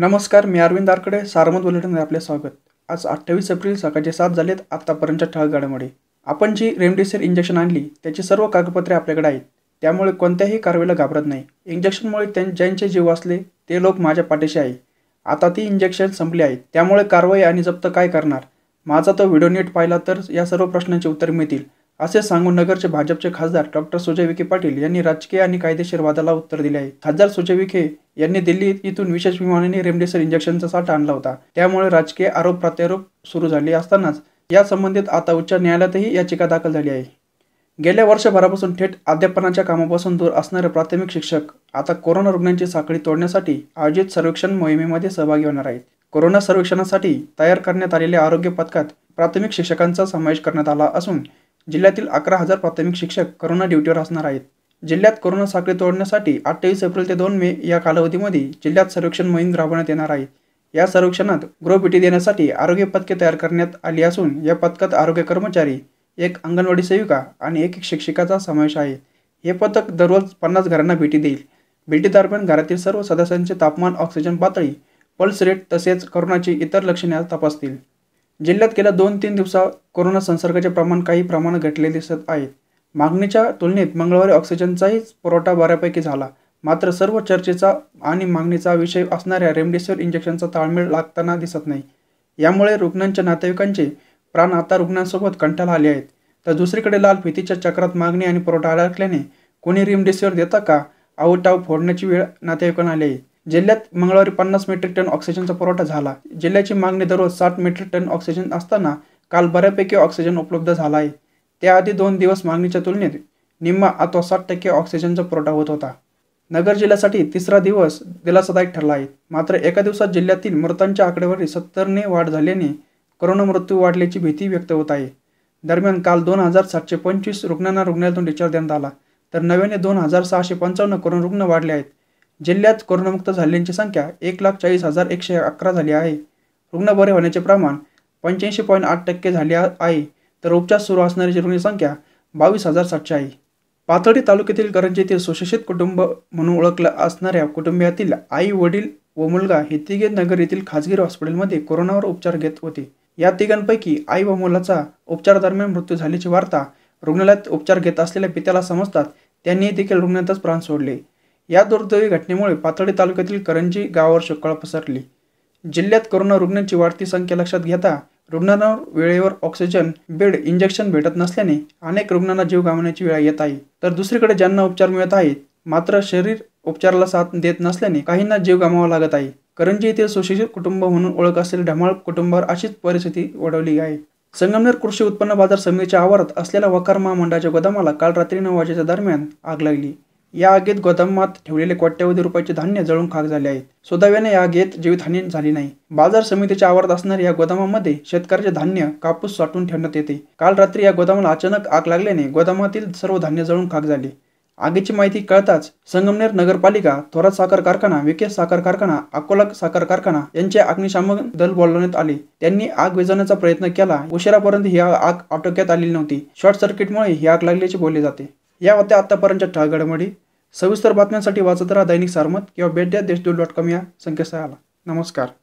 नमस्कार मी अरविंद आरकडे सारमत बुलेटिन आपले स्वागत आज अठ्ठावीस एप्रिल सकाळचे सात झालेत आत्तापर्यंतच्या ठळक गाड्यामुळे आपण जी रेमडेसिवीर इंजेक्शन आणली त्याची सर्व कागदपत्रे आपल्याकडे आहेत त्यामुळे कोणत्याही कारवाईला घाबरत नाही इंजेक्शनमुळे त्यां ज्यांचे जीव असले ते लोक माझ्या पाठीशी आहे आता ती इंजेक्शन संपली आहेत त्यामुळे कारवाई आणि जप्त काय करणार माझा तो व्हिडिओ नीट पाहिला तर या सर्व प्रश्नांचे उत्तर मिळतील असे सांगून नगरचे भाजपचे खासदार डॉक्टर सुजय विखे पाटील यांनी राजकीय आणि कायदेशीर वादाला उत्तर दिले आहे खासदार सुजय विखे यांनी दिल्ली इथून विशेष विमानाने रेमडेसिवीर इंजेक्शनचा साठा आणला होता त्यामुळे राजकीय आरोप प्रत्यारोप सुरू झाले असतानाच या संबंधित आता उच्च न्यायालयातही याचिका दाखल झाली आहे गेल्या वर्षभरापासून थेट अध्यापनाच्या कामापासून दूर असणारे प्राथमिक शिक्षक आता कोरोना रुग्णांची साखळी तोडण्यासाठी आयोजित सर्वेक्षण मोहिमेमध्ये सहभागी होणार आहेत कोरोना सर्वेक्षणासाठी तयार करण्यात आलेल्या आरोग्य पथकात प्राथमिक शिक्षकांचा समावेश करण्यात आला असून जिल्ह्यातील अकरा हजार प्राथमिक शिक्षक करोना ड्युटीवर असणार आहेत जिल्ह्यात कोरोना साखळी तोडण्यासाठी अठ्ठावीस एप्रिल ते दोन मे या कालावधीमध्ये जिल्ह्यात सर्वेक्षण मोहीम राबवण्यात येणार आहे या सर्वेक्षणात भेटी देण्यासाठी आरोग्य पथके तयार करण्यात आली असून या पथकात आरोग्य कर्मचारी एक अंगणवाडी सेविका आणि एक शिक्षिकाचा समावेश आहे हे पथक दररोज पन्नास घरांना भेटी देईल भेटीदरम्यान घरातील सर्व सदस्यांचे तापमान ऑक्सिजन पातळी पल्स रेट तसेच करोनाची इतर लक्षणे तपासतील जिल्ह्यात गेल्या दोन तीन दिवसात कोरोना संसर्गाचे प्रमाण काही प्रमाणात घटले दिसत आहे मागणीच्या तुलनेत मंगळवारी ऑक्सिजनचाही पुरवठा बऱ्यापैकी झाला मात्र सर्व चर्चेचा आणि मागणीचा विषय असणाऱ्या रेमडेसिवीर इंजेक्शनचा ताळमेळ लागताना दिसत नाही यामुळे रुग्णांच्या नातेवाईकांचे प्राण आता रुग्णांसोबत कंटाळा आले आहेत तर दुसरीकडे लाल फितीच्या चक्रात मागणी आणि पुरवठा अडकल्याने कोणी रेमडेसिवीर देता का आऊटाव फोडण्याची वेळ नातेवाईकांना आली आहे जिल्ह्यात मंगळवारी पन्नास मेट्रिक टन ऑक्सिजनचा पुरवठा झाला जिल्ह्याची मागणी दररोज साठ मेट्रिक टन ऑक्सिजन असताना काल बऱ्यापैकी ऑक्सिजन उपलब्ध झाला आहे त्याआधी दोन दिवस मागणीच्या तुलनेत निम्मा अथवा साठ टक्के ऑक्सिजनचा पुरवठा होत होता नगर जिल्ह्यासाठी तिसरा दिवस दिलासादायक ठरला आहे मात्र एका दिवसात जिल्ह्यातील मृतांच्या आकडेवारी सत्तरने वाढ झाल्याने करोना मृत्यू वाढल्याची भीती व्यक्त होत आहे दरम्यान काल दोन हजार सातशे पंचवीस रुग्णांना रुग्णालयातून डिस्चार्ज देण्यात आला तर नव्याने दोन हजार सहाशे पंचावन्न करोना रुग्ण वाढले आहेत जिल्ह्यात कोरोनामुक्त झालेल्यांची संख्या एक लाख चाळीस हजार एकशे अकरा झाली आहे रुग्ण बरे होण्याचे प्रमाण पंच्याऐंशी पॉईंट आठ टक्के झाले आहे तर उपचार सुरू असणारी रुग्ण संख्या बावीस हजार सातशे आहे पाथर्डी तालुक्यातील करंजी येथील सुशिक्षित कुटुंब म्हणून ओळखलं असणाऱ्या कुटुंबियातील आई वडील व मुलगा हे तिघे नगर येथील खाजगी हॉस्पिटलमध्ये कोरोनावर उपचार घेत होते या तिघांपैकी आई व मुलाचा उपचारादरम्यान मृत्यू झाल्याची वार्ता रुग्णालयात उपचार घेत असलेल्या पित्याला समजतात त्यांनी देखील रुग्णातच प्राण सोडले या दुर्दैवी घटनेमुळे पाथर्डी तालुक्यातील करंजी गावावर शोकाळ पसरली जिल्ह्यात कोरोना रुग्णांची वाढती संख्या लक्षात घेता रुग्णांना वेळेवर ऑक्सिजन बेड इंजेक्शन भेटत नसल्याने अनेक रुग्णांना जीव गमावण्याची वेळ येत आहे तर दुसरीकडे ज्यांना उपचार मिळत आहेत मात्र शरीर उपचाराला साथ देत नसल्याने काहींना जीव गमावा लागत आहे करंजी येथील सुशिक्षित कुटुंब म्हणून ओळख असलेल्या ढमाळ कुटुंबावर अशीच परिस्थिती ओढवली आहे संगमनेर कृषी उत्पन्न बाजार समितीच्या आवारात असलेल्या वकार महामंडळाच्या गोदामाला काल रात्री नऊ वाजेच्या दरम्यान आग लागली या आगीत गोदामात ठेवलेले कोट्यवधी रुपयाचे धान्य जळून खाक झाले आहे सुदाव्याने या आगीत जीवितहानी झाली नाही बाजार समितीच्या आवारात असणाऱ्या या गोदामामध्ये शेतकऱ्याचे धान्य कापूस साठवून ठेवण्यात येते काल रात्री या गोदामाला अचानक आग लागल्याने गोदामातील सर्व धान्य जळून खाक झाले आगीची माहिती कळताच संगमनेर नगरपालिका थोरात साखर कारखाना विकेश साखर कारखाना अकोला साखर कारखाना यांचे अग्निशामक दल बोलवण्यात आले त्यांनी आग विजवण्याचा प्रयत्न केला उशिरापर्यंत ही आग आटोक्यात आलेली नव्हती शॉर्ट सर्किटमुळे ही आग लागल्याचे बोलले जाते या होत्या आत्तापर्यंतच्या ठळ घडामोडी सविस्तर बातम्यांसाठी वाचत राहा दैनिक सारमत किंवा भेट द्या देशदूर डॉट कॉम या संकेतस्थळाला नमस्कार